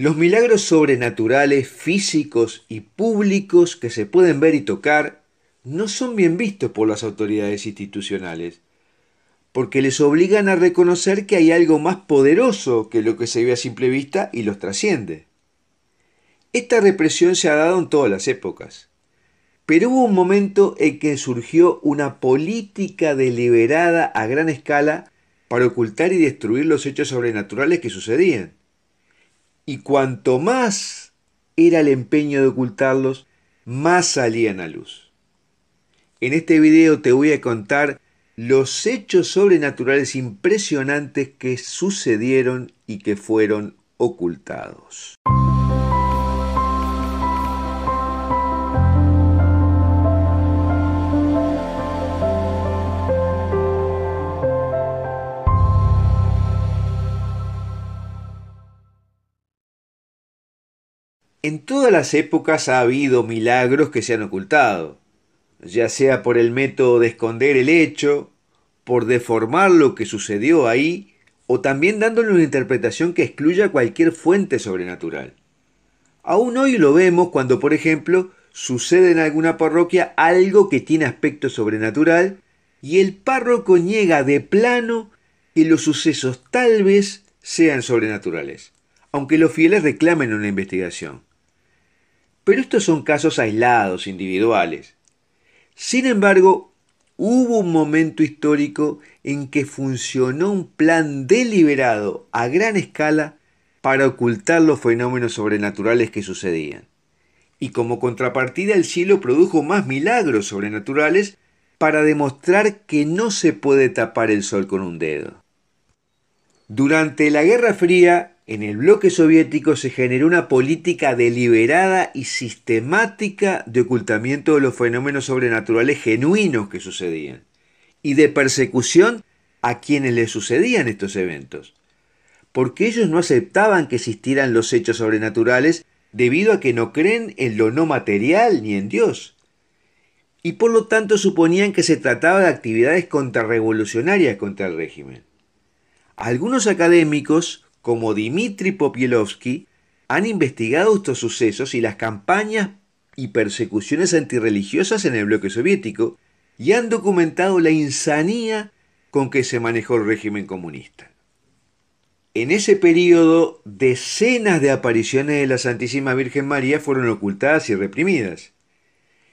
Los milagros sobrenaturales, físicos y públicos que se pueden ver y tocar no son bien vistos por las autoridades institucionales, porque les obligan a reconocer que hay algo más poderoso que lo que se ve a simple vista y los trasciende. Esta represión se ha dado en todas las épocas, pero hubo un momento en que surgió una política deliberada a gran escala para ocultar y destruir los hechos sobrenaturales que sucedían. Y cuanto más era el empeño de ocultarlos, más salían a luz. En este video te voy a contar los hechos sobrenaturales impresionantes que sucedieron y que fueron ocultados. En todas las épocas ha habido milagros que se han ocultado, ya sea por el método de esconder el hecho, por deformar lo que sucedió ahí, o también dándole una interpretación que excluya cualquier fuente sobrenatural. Aún hoy lo vemos cuando, por ejemplo, sucede en alguna parroquia algo que tiene aspecto sobrenatural y el párroco niega de plano que los sucesos tal vez sean sobrenaturales, aunque los fieles reclamen una investigación. Pero estos son casos aislados, individuales. Sin embargo, hubo un momento histórico en que funcionó un plan deliberado a gran escala para ocultar los fenómenos sobrenaturales que sucedían. Y como contrapartida el cielo produjo más milagros sobrenaturales para demostrar que no se puede tapar el sol con un dedo. Durante la Guerra Fría, en el bloque soviético se generó una política deliberada y sistemática de ocultamiento de los fenómenos sobrenaturales genuinos que sucedían y de persecución a quienes les sucedían estos eventos, porque ellos no aceptaban que existieran los hechos sobrenaturales debido a que no creen en lo no material ni en Dios, y por lo tanto suponían que se trataba de actividades contrarrevolucionarias contra el régimen. Algunos académicos como Dmitry Popielovsky han investigado estos sucesos y las campañas y persecuciones antirreligiosas en el bloque soviético y han documentado la insanía con que se manejó el régimen comunista. En ese periodo, decenas de apariciones de la Santísima Virgen María fueron ocultadas y reprimidas.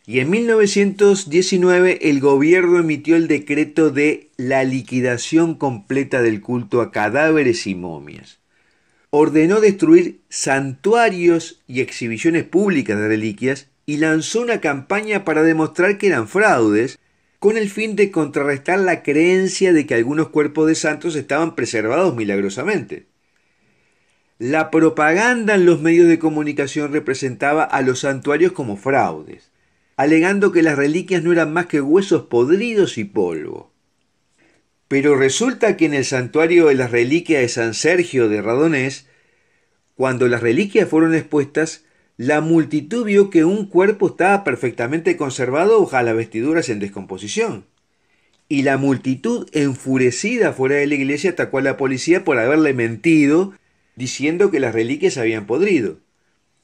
Y en 1919 el gobierno emitió el decreto de la liquidación completa del culto a cadáveres y momias ordenó destruir santuarios y exhibiciones públicas de reliquias y lanzó una campaña para demostrar que eran fraudes, con el fin de contrarrestar la creencia de que algunos cuerpos de santos estaban preservados milagrosamente. La propaganda en los medios de comunicación representaba a los santuarios como fraudes, alegando que las reliquias no eran más que huesos podridos y polvo. Pero resulta que en el santuario de las reliquias de San Sergio de Radonés, cuando las reliquias fueron expuestas, la multitud vio que un cuerpo estaba perfectamente conservado, ojalá vestiduras en descomposición. Y la multitud, enfurecida fuera de la iglesia, atacó a la policía por haberle mentido, diciendo que las reliquias habían podrido.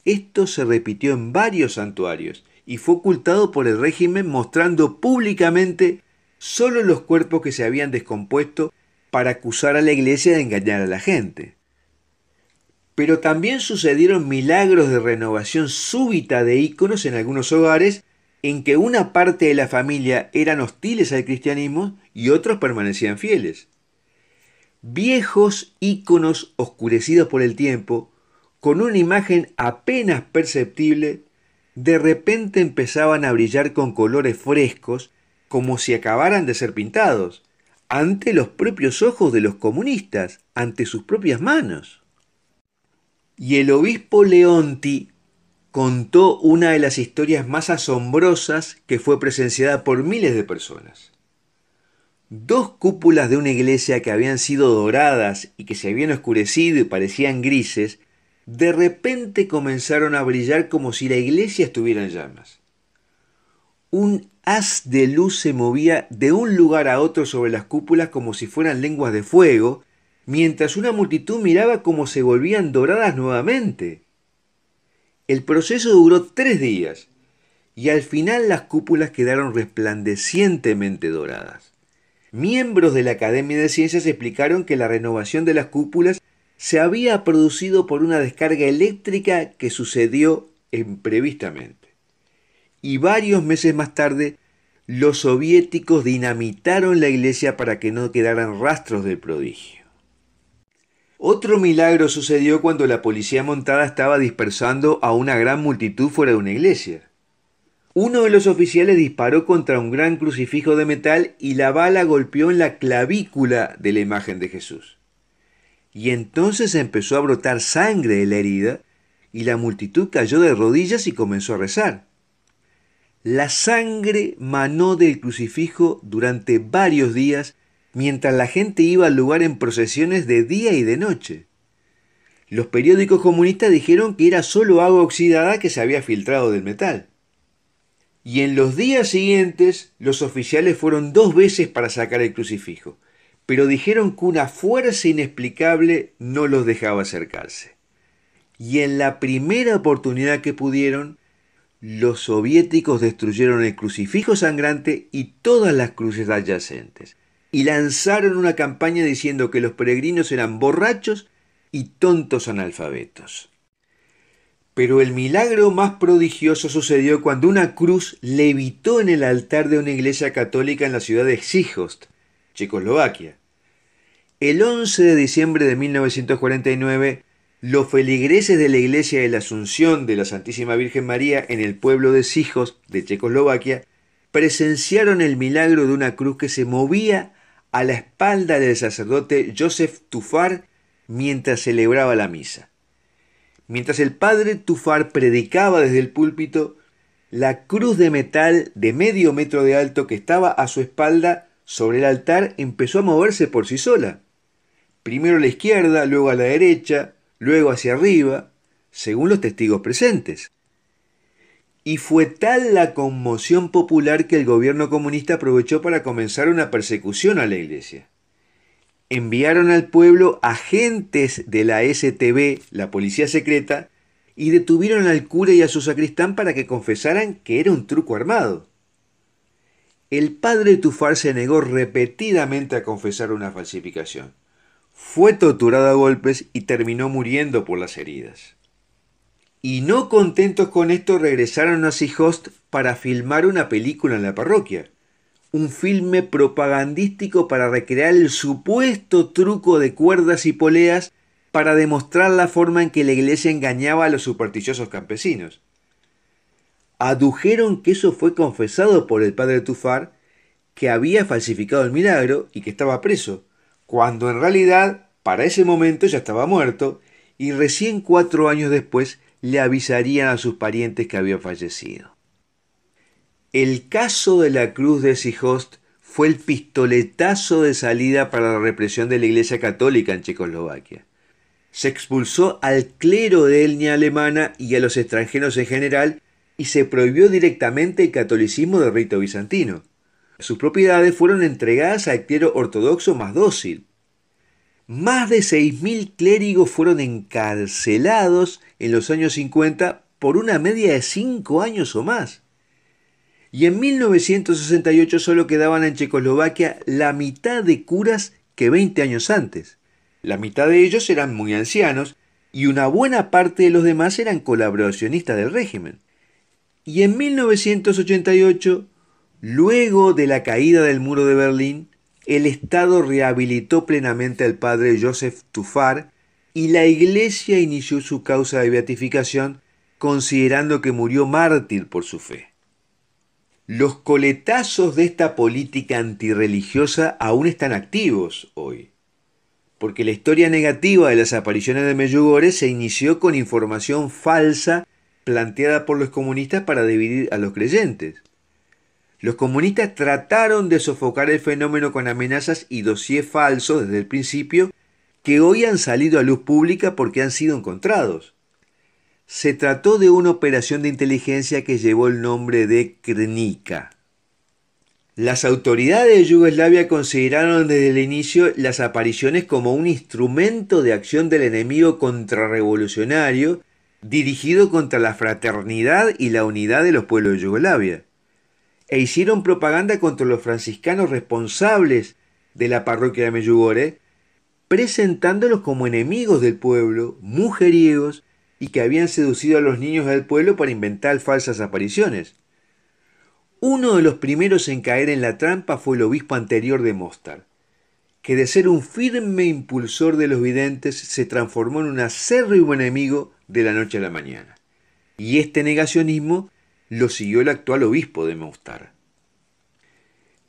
Esto se repitió en varios santuarios y fue ocultado por el régimen mostrando públicamente solo los cuerpos que se habían descompuesto para acusar a la iglesia de engañar a la gente. Pero también sucedieron milagros de renovación súbita de íconos en algunos hogares en que una parte de la familia eran hostiles al cristianismo y otros permanecían fieles. Viejos íconos oscurecidos por el tiempo, con una imagen apenas perceptible, de repente empezaban a brillar con colores frescos como si acabaran de ser pintados, ante los propios ojos de los comunistas, ante sus propias manos. Y el obispo Leonti contó una de las historias más asombrosas que fue presenciada por miles de personas. Dos cúpulas de una iglesia que habían sido doradas y que se habían oscurecido y parecían grises, de repente comenzaron a brillar como si la iglesia estuviera en llamas un haz de luz se movía de un lugar a otro sobre las cúpulas como si fueran lenguas de fuego, mientras una multitud miraba como se volvían doradas nuevamente. El proceso duró tres días, y al final las cúpulas quedaron resplandecientemente doradas. Miembros de la Academia de Ciencias explicaron que la renovación de las cúpulas se había producido por una descarga eléctrica que sucedió imprevistamente y varios meses más tarde los soviéticos dinamitaron la iglesia para que no quedaran rastros del prodigio. Otro milagro sucedió cuando la policía montada estaba dispersando a una gran multitud fuera de una iglesia. Uno de los oficiales disparó contra un gran crucifijo de metal y la bala golpeó en la clavícula de la imagen de Jesús. Y entonces empezó a brotar sangre de la herida y la multitud cayó de rodillas y comenzó a rezar. La sangre manó del crucifijo durante varios días mientras la gente iba al lugar en procesiones de día y de noche. Los periódicos comunistas dijeron que era solo agua oxidada que se había filtrado del metal. Y en los días siguientes los oficiales fueron dos veces para sacar el crucifijo, pero dijeron que una fuerza inexplicable no los dejaba acercarse. Y en la primera oportunidad que pudieron, los soviéticos destruyeron el crucifijo sangrante y todas las cruces adyacentes, y lanzaron una campaña diciendo que los peregrinos eran borrachos y tontos analfabetos. Pero el milagro más prodigioso sucedió cuando una cruz levitó en el altar de una iglesia católica en la ciudad de Sijost, Checoslovaquia. El 11 de diciembre de 1949, los feligreses de la Iglesia de la Asunción de la Santísima Virgen María en el pueblo de Sijos, de Checoslovaquia, presenciaron el milagro de una cruz que se movía a la espalda del sacerdote Joseph Tufar mientras celebraba la misa. Mientras el padre Tufar predicaba desde el púlpito, la cruz de metal de medio metro de alto que estaba a su espalda sobre el altar empezó a moverse por sí sola. Primero a la izquierda, luego a la derecha, luego hacia arriba, según los testigos presentes. Y fue tal la conmoción popular que el gobierno comunista aprovechó para comenzar una persecución a la iglesia. Enviaron al pueblo agentes de la STB, la policía secreta, y detuvieron al cura y a su sacristán para que confesaran que era un truco armado. El padre Tufar se negó repetidamente a confesar una falsificación fue torturado a golpes y terminó muriendo por las heridas. Y no contentos con esto regresaron a Seahost para filmar una película en la parroquia, un filme propagandístico para recrear el supuesto truco de cuerdas y poleas para demostrar la forma en que la iglesia engañaba a los supersticiosos campesinos. Adujeron que eso fue confesado por el padre Tufar, que había falsificado el milagro y que estaba preso, cuando en realidad para ese momento ya estaba muerto y recién cuatro años después le avisarían a sus parientes que había fallecido. El caso de la cruz de Sijost fue el pistoletazo de salida para la represión de la Iglesia Católica en Checoslovaquia. Se expulsó al clero de etnia alemana y a los extranjeros en general y se prohibió directamente el catolicismo de rito bizantino. Sus propiedades fueron entregadas al clero ortodoxo más dócil. Más de 6.000 clérigos fueron encarcelados en los años 50 por una media de 5 años o más. Y en 1968 solo quedaban en Checoslovaquia la mitad de curas que 20 años antes. La mitad de ellos eran muy ancianos y una buena parte de los demás eran colaboracionistas del régimen. Y en 1988 Luego de la caída del muro de Berlín, el Estado rehabilitó plenamente al padre Joseph Tufar y la Iglesia inició su causa de beatificación considerando que murió mártir por su fe. Los coletazos de esta política antirreligiosa aún están activos hoy, porque la historia negativa de las apariciones de Meyugore se inició con información falsa planteada por los comunistas para dividir a los creyentes. Los comunistas trataron de sofocar el fenómeno con amenazas y dossiers falsos desde el principio que hoy han salido a luz pública porque han sido encontrados. Se trató de una operación de inteligencia que llevó el nombre de Krenica. Las autoridades de Yugoslavia consideraron desde el inicio las apariciones como un instrumento de acción del enemigo contrarrevolucionario dirigido contra la fraternidad y la unidad de los pueblos de Yugoslavia e hicieron propaganda contra los franciscanos responsables de la parroquia de Meyugore, presentándolos como enemigos del pueblo, mujeriegos y que habían seducido a los niños del pueblo para inventar falsas apariciones. Uno de los primeros en caer en la trampa fue el obispo anterior de Mostar, que de ser un firme impulsor de los videntes se transformó en un acérrimo enemigo de la noche a la mañana. Y este negacionismo lo siguió el actual obispo de Mostar.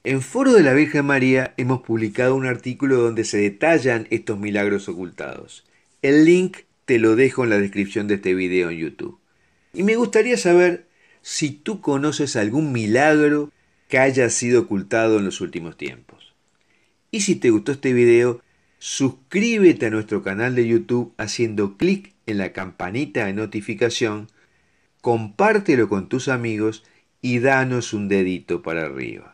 En Foro de la Virgen María hemos publicado un artículo donde se detallan estos milagros ocultados. El link te lo dejo en la descripción de este video en YouTube. Y me gustaría saber si tú conoces algún milagro que haya sido ocultado en los últimos tiempos. Y si te gustó este video, suscríbete a nuestro canal de YouTube haciendo clic en la campanita de notificación compártelo con tus amigos y danos un dedito para arriba.